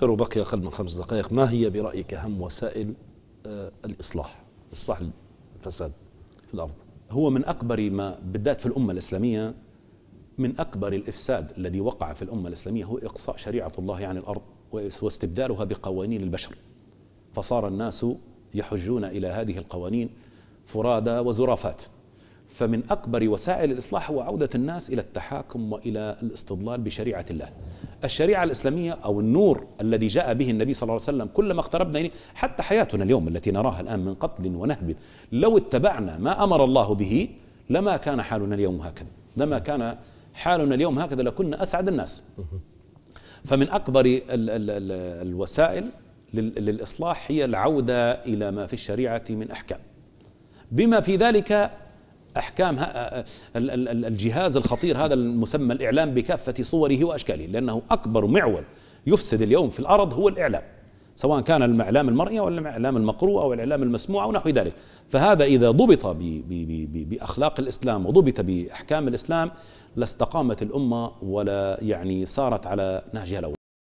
دكتور وبقي أقل من خمس دقائق ما هي برأيك أهم وسائل آه، الإصلاح إصلاح الفساد في الأرض هو من أكبر ما بالذات في الأمة الإسلامية من أكبر الإفساد الذي وقع في الأمة الإسلامية هو إقصاء شريعة الله عن الأرض واستبدالها بقوانين البشر فصار الناس يحجون إلى هذه القوانين فرادى وزرافات فمن أكبر وسائل الإصلاح هو عودة الناس إلى التحاكم وإلى الاستضلال بشريعة الله الشريعة الإسلامية أو النور الذي جاء به النبي صلى الله عليه وسلم كلما اقتربنا إليه حتى حياتنا اليوم التي نراها الآن من قتل ونهب لو اتبعنا ما أمر الله به لما كان حالنا اليوم هكذا لما كان حالنا اليوم هكذا لكنا أسعد الناس فمن أكبر الـ ال ال الوسائل للإصلاح هي العودة إلى ما في الشريعة من أحكام بما في ذلك احكام الجهاز الخطير هذا المسمى الاعلام بكافه صوره واشكاله لانه اكبر معول يفسد اليوم في الارض هو الاعلام سواء كان الاعلام المرئي او الاعلام المقروء او الاعلام المسموع او نحو ذلك فهذا اذا ضبط بـ بـ باخلاق الاسلام وضبط باحكام الاسلام لاستقامت الامه ولا يعني صارت على نهجها الاول